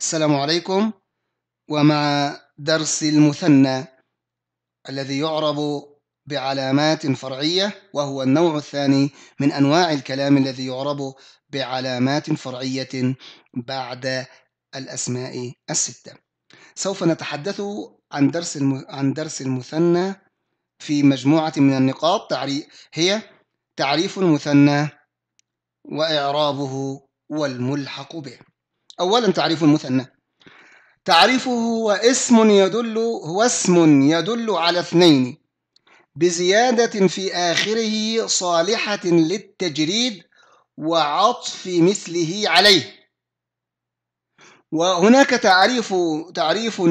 السلام عليكم ومع درس المثنى الذي يعرب بعلامات فرعية وهو النوع الثاني من أنواع الكلام الذي يعرب بعلامات فرعية بعد الأسماء الستة سوف نتحدث عن درس عن درس المثنى في مجموعة من النقاط هي تعريف المثنى وإعرابه والملحق به أولا تعريف المثنى تعريفه هو اسم يدل هو اسم يدل على اثنين بزيادة في آخره صالحة للتجريد وعطف مثله عليه وهناك تعريف تعريف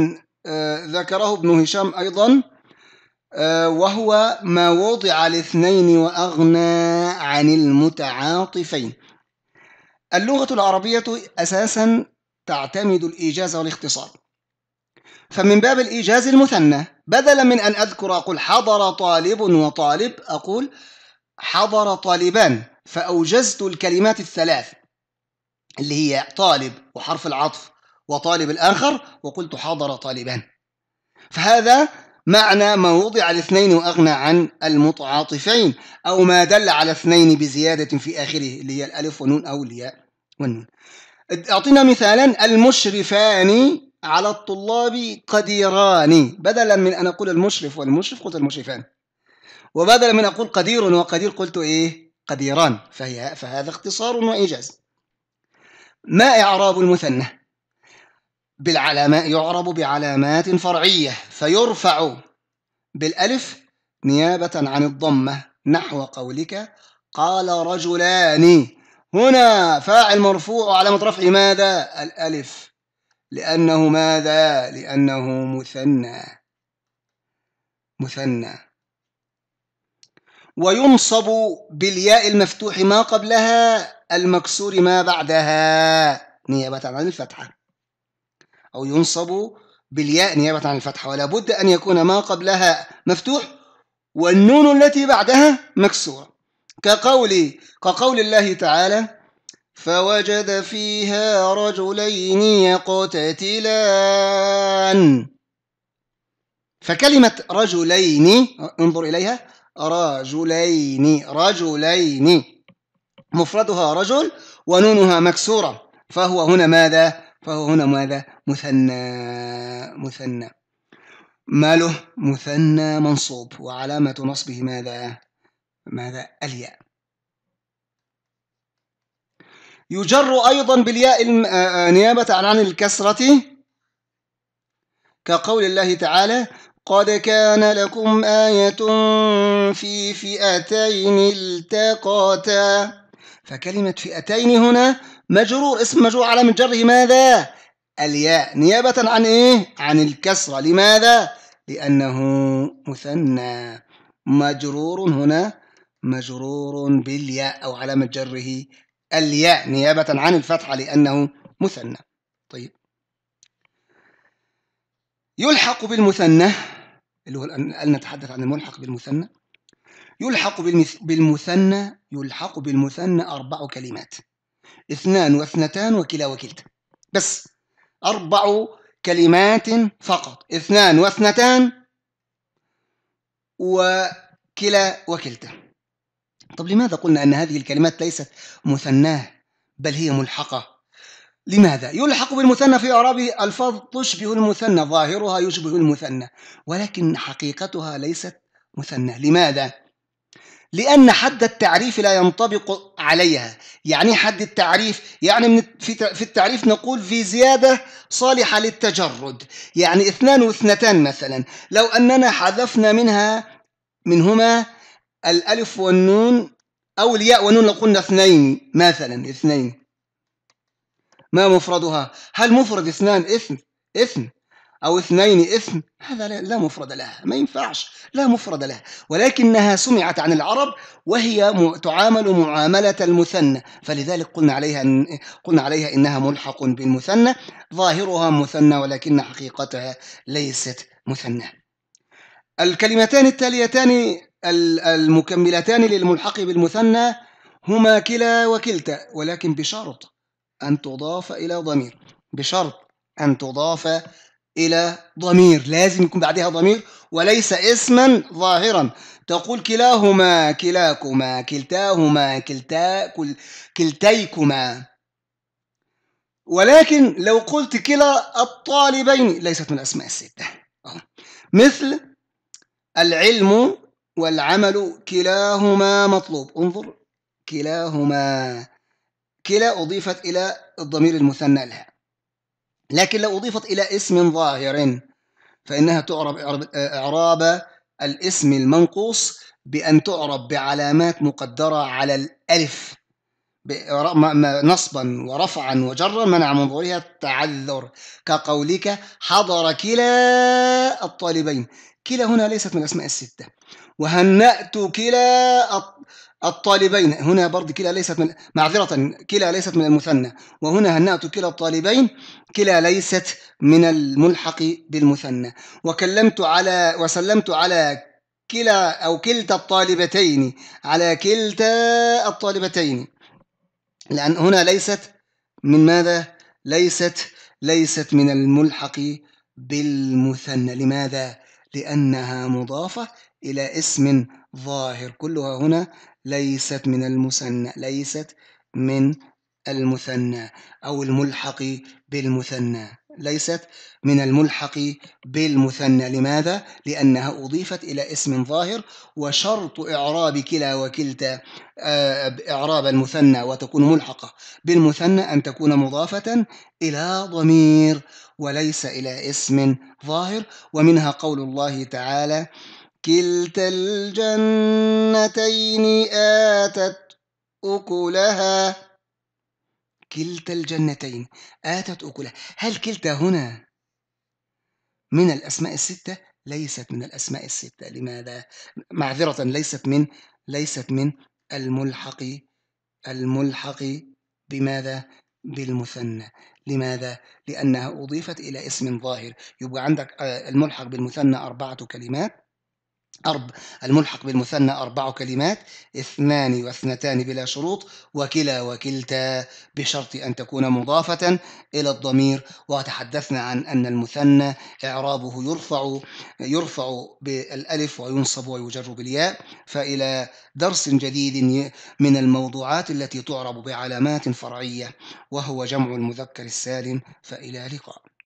آه، ذكره ابن هشام أيضا آه، وهو ما وضع الاثنين وأغنى عن المتعاطفين اللغة العربية أساسا تعتمد الإيجاز والاختصار فمن باب الإيجاز المثنى بدلا من أن أذكر أقول حضر طالب وطالب أقول حضر طالبان فأوجزت الكلمات الثلاث اللي هي طالب وحرف العطف وطالب الآخر وقلت حضر طالبان فهذا معنى ما وضع الاثنين وأغنى عن المتعاطفين أو ما دل على اثنين بزيادة في آخره اللي هي الألف والنون أو الياء والنون أعطينا مثالا المشرفان على الطلاب قديران بدلا من أن أقول المشرف والمشرف قلت المشرفان وبدلا من أقول قدير وقدير قلت إيه قديران فهي فهذا اختصار وإيجاز ما إعراب المثنى بالعلامات يعرب بعلامات فرعية فيرفع بالألف نيابة عن الضمة نحو قولك قال رجلان هنا فاعل مرفوع علامة رفعه ماذا؟ الألف لأنه ماذا؟ لأنه مثنى مثنى وينصب بالياء المفتوح ما قبلها المكسور ما بعدها نيابة عن الفتحة أو ينصب بالياء نيابة عن الفتحة ولا بد أن يكون ما قبلها مفتوح والنون التي بعدها مكسورة كقول كقول الله تعالى فوجد فيها رجلين يقتتلان فكلمة رجلين انظر إليها رجلين رجلين مفردها رجل ونونها مكسورة فهو هنا ماذا؟ فهو هنا ماذا مثنى مثنى ماله مثنى منصوب وعلامة نصبه ماذا ماذا الياء يجر أيضا بالياء آه، آه، نيابة عن الكسرة كقول الله تعالى قد كان لكم آية في فئتين التقاتا فكلمة فئتين هنا مجرور اسم مجرور على جره ماذا؟ الياء نيابة عن إيه؟ عن الكسرة لماذا؟ لأنه مثنى مجرور هنا مجرور بالياء أو علامة جره الياء نيابة عن الفتحة لأنه مثنى طيب يلحق بالمثنى اللي هو الآن نتحدث عن الملحق بالمثنى يلحق بالمثنى يلحق بالمثنى أربع كلمات اثنان واثنتان وكلا وكلتا بس أربع كلمات فقط اثنان واثنتان وكلا وكلتا طب لماذا قلنا أن هذه الكلمات ليست مثناه بل هي ملحقة لماذا؟ يلحق بالمثنى في عربي ألفاظ تشبه المثنى ظاهرها يشبه المثنى ولكن حقيقتها ليست مثنى لماذا؟ لأن حد التعريف لا ينطبق عليها يعني حد التعريف يعني في التعريف نقول في زيادة صالحة للتجرد يعني اثنان واثنتان مثلا لو أننا حذفنا منها منهما الألف والنون أو الياء والنون لقلنا اثنين مثلا اثنين ما مفردها هل مفرد اثنان اثن اثن أو اثنين إثم هذا لا مفرد لها ما ينفعش لا مفرد لها ولكنها سمعت عن العرب وهي تعامل معاملة المثنى فلذلك قلنا عليها قلنا عليها إنها ملحق بالمثنى ظاهرها مثنى ولكن حقيقتها ليست مثنى الكلمتان التاليتان المكملتان للملحق بالمثنى هما كلا وكلتا ولكن بشرط أن تضاف إلى ضمير بشرط أن تضاف إلى ضمير لازم يكون بعدها ضمير وليس اسما ظاهرا تقول كلاهما كلاكما كلتاهما كلتا كل كلتيكما ولكن لو قلت كلا الطالبين ليست من الأسماء الستة مثل العلم والعمل كلاهما مطلوب انظر كلاهما كلا أضيفت إلى الضمير المثنى لها لكن لو أضيفت إلى اسم ظاهر فإنها تعرب إعراب الاسم المنقوص بأن تعرب بعلامات مقدرة على الألف نصبا ورفعا وجرا منع من ظهورها التعذر كقولك حضر كلا الطالبين كلا هنا ليست من الأسماء الستة وهنأت كلا الطالبين هنا برضه كلا ليست من معذرة كلا ليست من المثنى وهنا هنأت كلا الطالبين كلا ليست من الملحق بالمثنى وكلمت على وسلمت على كلا أو كلتا الطالبتين على كلتا الطالبتين لأن هنا ليست من ماذا؟ ليست ليست من الملحق بالمثنى لماذا؟ لأنها مضافة إلى اسم ظاهر كلها هنا ليست من المثنى ليست من المثنى أو الملحق بالمثنى ليست من الملحق بالمثنى لماذا؟ لأنها أضيفت إلى اسم ظاهر وشرط إعراب كلا وكلتا آه، إعراب المثنى وتكون ملحقة بالمثنى أن تكون مضافة إلى ضمير وليس إلى اسم ظاهر ومنها قول الله تعالى كلتا الجنتين آتت أكلها كلتا الجنتين آتت أكلها هل كلتا هنا من الأسماء الستة ليست من الأسماء الستة لماذا معذرة ليست من ليست من الملحق الملحق بماذا بالمثنى لماذا؟ لأنها أضيفت إلى اسم ظاهر يبقى عندك آه، الملحق بالمثنى أربعة كلمات أرب الملحق بالمثنى أربع كلمات اثنان واثنتان بلا شروط وكلا وكلتا بشرط أن تكون مضافة إلى الضمير وتحدثنا عن أن المثنى إعرابه يرفع يرفع بالألف وينصب ويجر بالياء فإلى درس جديد من الموضوعات التي تعرب بعلامات فرعية وهو جمع المذكر السالم فإلى لقاء